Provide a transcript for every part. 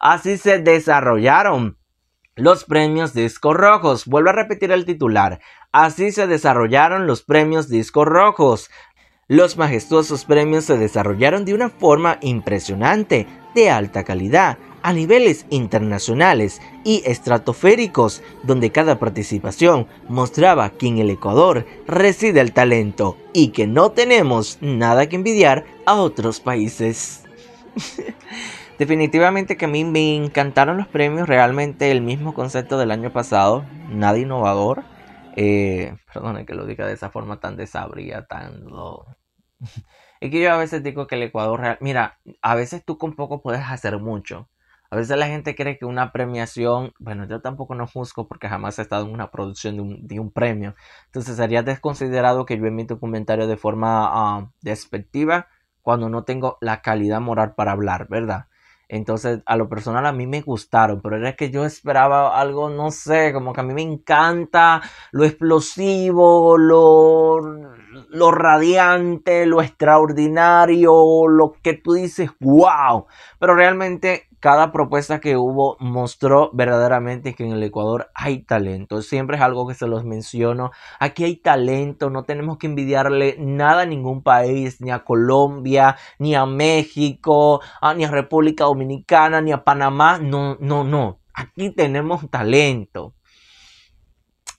Así se desarrollaron los premios Discos Rojos. Vuelvo a repetir el titular. Así se desarrollaron los premios Discos Rojos. Los majestuosos premios se desarrollaron de una forma impresionante, de alta calidad, a niveles internacionales y estratosféricos, donde cada participación mostraba que en el Ecuador reside el talento y que no tenemos nada que envidiar a otros países. Definitivamente que a mí me encantaron los premios, realmente el mismo concepto del año pasado, nada innovador. Eh, que lo diga de esa forma tan desabría, tan... es que yo a veces digo que el Ecuador... Real... Mira, a veces tú con poco puedes hacer mucho. A veces la gente cree que una premiación, bueno, yo tampoco no juzgo porque jamás he estado en una producción de un, premio. Entonces sería desconsiderado que yo emito un comentario de forma ah, despectiva cuando no tengo la calidad moral para hablar, ¿verdad? Entonces, a lo personal a mí me gustaron, pero era que yo esperaba algo, no sé, como que a mí me encanta lo explosivo, lo, lo radiante, lo extraordinario, lo que tú dices, wow. Pero realmente cada propuesta que hubo mostró verdaderamente que en el Ecuador hay talento. Siempre es algo que se los menciono. Aquí hay talento, no tenemos que envidiarle nada a ningún país, ni a Colombia, ni a México, ah, ni a República Dominicana, ni a Panamá. No, no, no. Aquí tenemos talento.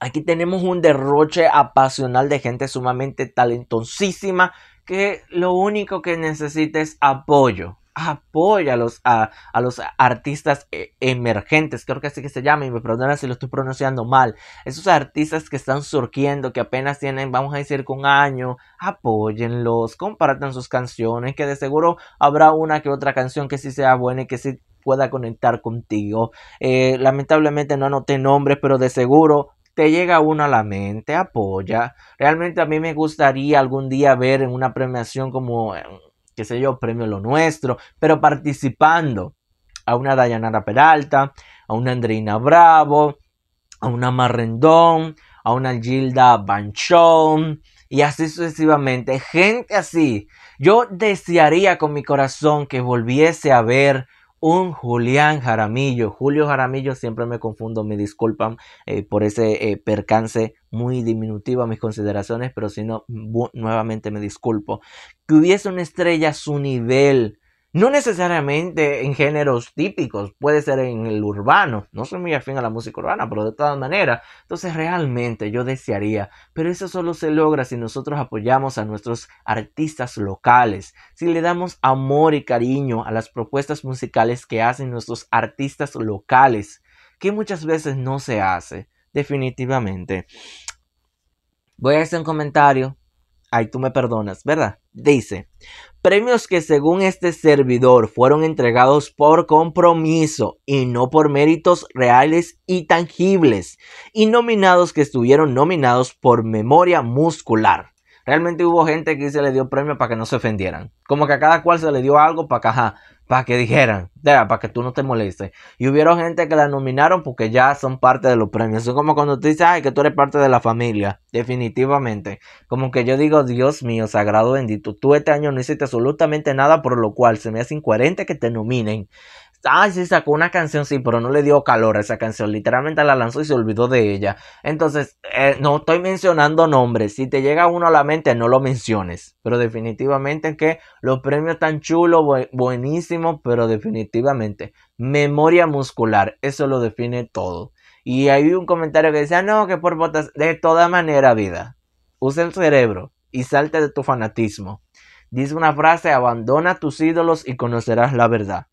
Aquí tenemos un derroche apasional de gente sumamente talentosísima que lo único que necesita es apoyo apoya a los, a, los artistas eh, emergentes, creo que así que se llama, y me perdona si lo estoy pronunciando mal, esos artistas que están surgiendo, que apenas tienen, vamos a decir, un año, apóyenlos, compartan sus canciones, que de seguro habrá una que otra canción que sí sea buena y que sí pueda conectar contigo. Eh, lamentablemente no anoté nombres, pero de seguro te llega uno a la mente, apoya. Realmente a mí me gustaría algún día ver en una premiación como eh, qué sé yo, premio lo nuestro, pero participando a una Dayanara Peralta, a una Andreina Bravo, a una Marrendón, a una Gilda Banchón y así sucesivamente. Gente así. Yo desearía con mi corazón que volviese a ver un Julián Jaramillo. Julio Jaramillo, siempre me confundo, me disculpan eh, por ese eh, percance muy diminutiva mis consideraciones, pero si no, nuevamente me disculpo. Que hubiese una estrella a su nivel, no necesariamente en géneros típicos, puede ser en el urbano, no soy muy afín a la música urbana, pero de todas maneras, entonces realmente yo desearía, pero eso solo se logra si nosotros apoyamos a nuestros artistas locales, si le damos amor y cariño a las propuestas musicales que hacen nuestros artistas locales, que muchas veces no se hace, definitivamente. Voy a hacer un comentario. Ay, tú me perdonas, ¿verdad? Dice, premios que según este servidor fueron entregados por compromiso y no por méritos reales y tangibles, y nominados que estuvieron nominados por memoria muscular realmente hubo gente que se le dio premio para que no se ofendieran. Como que a cada cual se le dio algo para que, para que dijeran, para que tú no te molestes. Y hubieron gente que la nominaron porque ya son parte de los premios. Es como cuando tú dices, ay, que tú eres parte de la familia. Definitivamente. Como que yo digo, Dios mío, sagrado bendito, tú este año no hiciste absolutamente nada por lo cual se me hace incoherente que te nominen Ah, sí, sacó una canción, sí, pero no le dio calor a esa canción. Literalmente la lanzó y se olvidó de ella. Entonces, eh, no estoy mencionando nombres. Si te llega uno a la mente, no lo menciones. Pero definitivamente que los premios están chulos, buenísimos, pero definitivamente. Memoria muscular, eso lo define todo. Y hay un comentario que decía, no, que por botas, de toda manera vida. Usa el cerebro y salte de tu fanatismo. Dice una frase, abandona tus ídolos y conocerás la verdad.